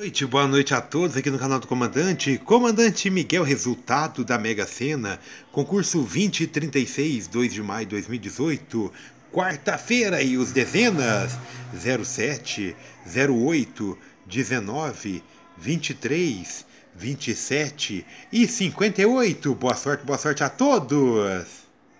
noite, boa noite a todos aqui no canal do Comandante. Comandante Miguel, resultado da Mega Sena, concurso 2036, 2 de maio de 2018, quarta-feira e os dezenas 07, 08, 19, 23, 27 e 58. Boa sorte, boa sorte a todos!